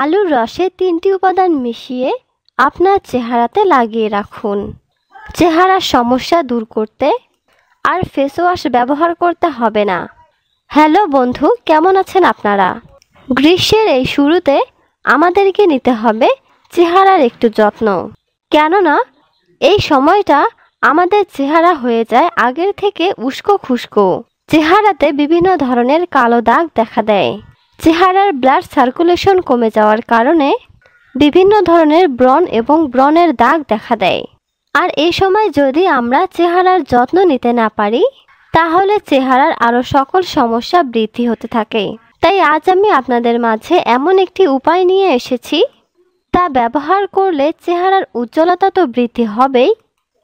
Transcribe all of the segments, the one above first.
আলুর রসে তিনটি উপাদান মিশিয়ে আপনার চেহারাতে লাগিয়ে রাখুন চেহারার সমস্যা দূর করতে আর ফেস ওয়াশ ব্যবহার করতে হবে না হ্যালো বন্ধু কেমন আছেন আপনারা গ্রীষ্মের এই শুরুতে আমাদেরকে নিতে হবে চেহারার একটু যত্ন কেননা এই সময়টা আমাদের চেহারা হয়ে যায় আগের থেকে উস্কো খুস্কো চেহারাতে বিভিন্ন ধরনের কালো দাগ দেখা দেয় চেহারার ব্লাড সার্কুলেশন কমে যাওয়ার কারণে বিভিন্ন ধরনের ব্রণ এবং ব্রণের দাগ দেখা দেয় আর এই সময় যদি আমরা চেহারার যত্ন নিতে না পারি তাহলে চেহারার আরও সকল সমস্যা বৃদ্ধি হতে থাকে তাই আজ আমি আপনাদের মাঝে এমন একটি উপায় নিয়ে এসেছি তা ব্যবহার করলে চেহারার উজ্জ্বলতা তো বৃদ্ধি হবেই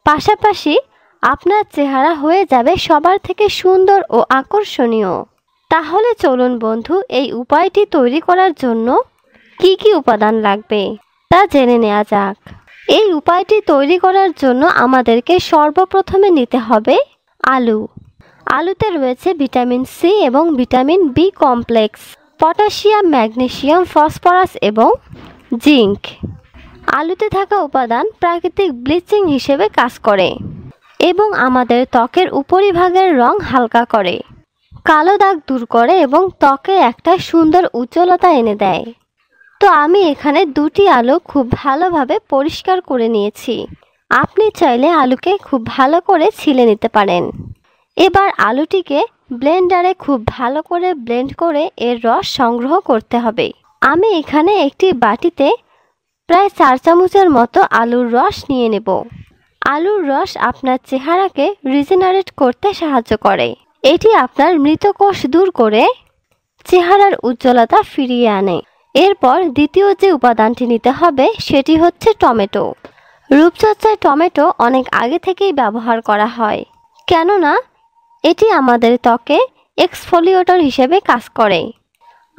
পাশাপাশি আপনার চেহারা হয়ে যাবে সবার থেকে সুন্দর ও আকর্ষণীয় তাহলে চলুন বন্ধু এই উপায়টি তৈরি করার জন্য কি কি উপাদান লাগবে তা জেনে নেওয়া যাক এই উপায়টি তৈরি করার জন্য আমাদেরকে সর্বপ্রথমে নিতে হবে আলু আলুতে রয়েছে ভিটামিন সি এবং vitamin B complex potassium magnesium phosphorus এবং জিঙ্ক আলুতে থাকা উপাদান প্রাকৃতিক ব্লিচিং হিসেবে কাজ করে এবং আমাদের ত্বকের উপরিভাগের রং হালকা করে কালো দাগ দূর করে এবং ত্বকে একটা সুন্দর উজ্জ্বলতা এনে দেয় তো আমি এখানে দুটি আলু খুব ভালোভাবে পরিষ্কার করে নিয়েছি আপনি চাইলে আলুকে খুব ভালো করে ছিলে নিতে পারেন এবার আলুটিকে ব্লেন্ডারে খুব ভালো করে ব্লেন্ড করে এর রস সংগ্রহ করতে হবে আমি এখানে একটি বাটিতে প্রায় চার চামচের মতো আলুর রস নিয়ে নেব আলুর রস আপনার চেহারাকে রিজেনারেট করতে সাহায্য করে এটি আপনার মৃতকোষ দূর করে চেহারার উজ্জ্বলতা ফিরিয়ে আনে এরপর দ্বিতীয় যে উপাদানটি নিতে হবে সেটি হচ্ছে টমেটো রূপচর্চায় টমেটো অনেক আগে থেকেই ব্যবহার করা হয় কেননা এটি আমাদের ত্বকে এক্সফোলিওটর হিসেবে কাজ করে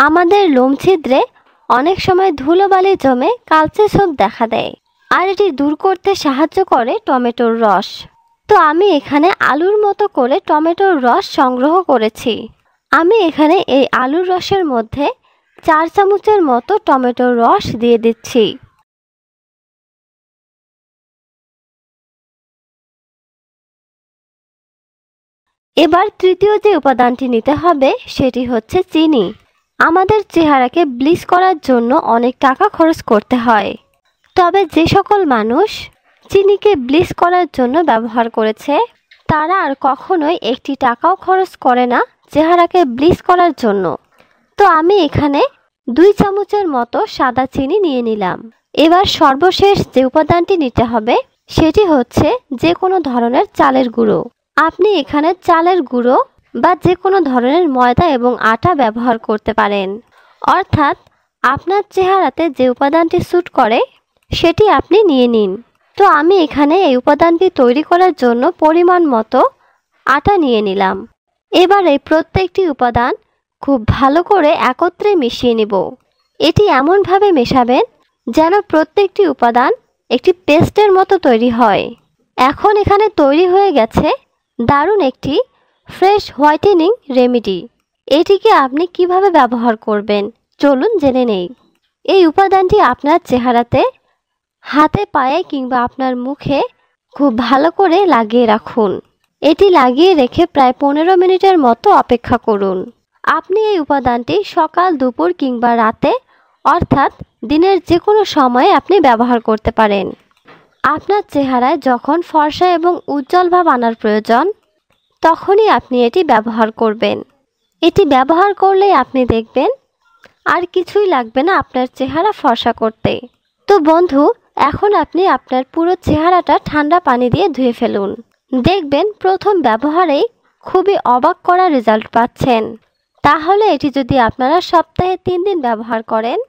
আমাদের লোম ছিদ্রে অনেক সময় ধুলোবালি জমে কালচে ছোপ দেখা দেয় আর এটি দূর করতে সাহায্য করে টমেটোর রস তো আমি এখানে আলুর মতো করে টমেটোর রস সংগ্রহ করেছি আমি এখানে এই আলুর রসের মধ্যে চার চামচের মতো টমেটোর রস দিয়ে দিচ্ছি এবার তৃতীয় যে উপাদানটি নিতে হবে সেটি হচ্ছে চিনি আমাদের চেহারাকে ব্লিচ করার জন্য অনেক টাকা খরচ করতে হয় তবে যে সকল মানুষ চিনিকে ব্লিস করার জন্য ব্যবহার করেছে তারা আর কখনোই একটি টাকাও খরচ করে না চেহারাকে ব্লিস করার জন্য তো আমি এখানে দুই চামচের মতো সাদা চিনি নিয়ে নিলাম এবার সর্বশেষ যে উপাদানটি নিতে হবে সেটি হচ্ছে যে কোনো ধরনের চালের গুঁড়ো আপনি এখানে চালের গুঁড়ো বা যে কোনো ধরনের ময়দা এবং আটা ব্যবহার করতে পারেন অর্থাৎ আপনার চেহারাতে যে উপাদানটি স্যুট করে সেটি আপনি নিয়ে নিন তো আমি এখানে এই উপাদানটি তৈরি করার জন্য পরিমাণ মতো আটা নিয়ে নিলাম এবার এই প্রত্যেকটি উপাদান খুব ভালো করে একত্রে মিশিয়ে নিব এটি এমনভাবে মেশাবেন যেন প্রত্যেকটি উপাদান একটি পেস্টের মতো তৈরি হয় এখন এখানে তৈরি হয়ে গেছে দারুণ একটি ফ্রেশ হোয়াইটেনিং রেমেডি এটিকে আপনি কিভাবে ব্যবহার করবেন চলুন জেনে নেই এই উপাদানটি আপনার চেহারাতে হাতে পায়ে কিংবা আপনার মুখে খুব ভালো করে লাগিয়ে রাখুন এটি লাগিয়ে রেখে প্রায় পনেরো মিনিটের মতো অপেক্ষা করুন আপনি এই উপাদানটি সকাল দুপুর কিংবা রাতে অর্থাৎ দিনের যে কোনো সময়ে আপনি ব্যবহার করতে পারেন আপনার চেহারায় যখন ফর্সা এবং উজ্জ্বল ভাব আনার প্রয়োজন তখনই আপনি এটি ব্যবহার করবেন এটি ব্যবহার করলে আপনি দেখবেন আর কিছুই লাগবে না আপনার চেহারা ফর্সা করতে তো বন্ধু এখন আপনি আপনার পুরো চেহারাটা ঠান্ডা পানি দিয়ে ধুয়ে ফেলুন দেখবেন প্রথম ব্যবহারেই খুবই অবাক করা রেজাল্ট পাচ্ছেন তাহলে এটি যদি আপনারা সপ্তাহে তিন দিন ব্যবহার করেন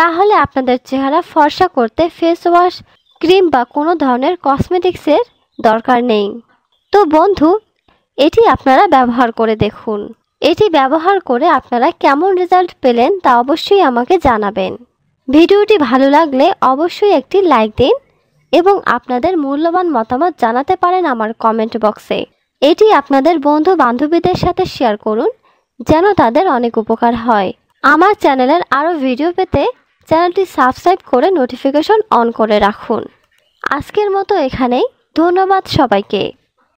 তাহলে আপনাদের চেহারা ফর্সা করতে ফেস ওয়াশ ক্রিম বা কোনো ধরনের কসমেটিক্সের দরকার নেই তো বন্ধু এটি আপনারা ব্যবহার করে দেখুন এটি ব্যবহার করে আপনারা কেমন রেজাল্ট পেলেন তা অবশ্যই আমাকে জানাবেন ভিডিওটি ভালো লাগলে অবশ্যই একটি লাইক দিন এবং আপনাদের মূল্যবান মতামত জানাতে পারেন আমার কমেন্ট বক্সে এটি আপনাদের বন্ধু বান্ধবীদের সাথে শেয়ার করুন যেন তাদের অনেক উপকার হয় আমার চ্যানেলের আরও ভিডিও পেতে চ্যানেলটি সাবস্ক্রাইব করে নোটিফিকেশন অন করে রাখুন আজকের মতো এখানেই ধন্যবাদ সবাইকে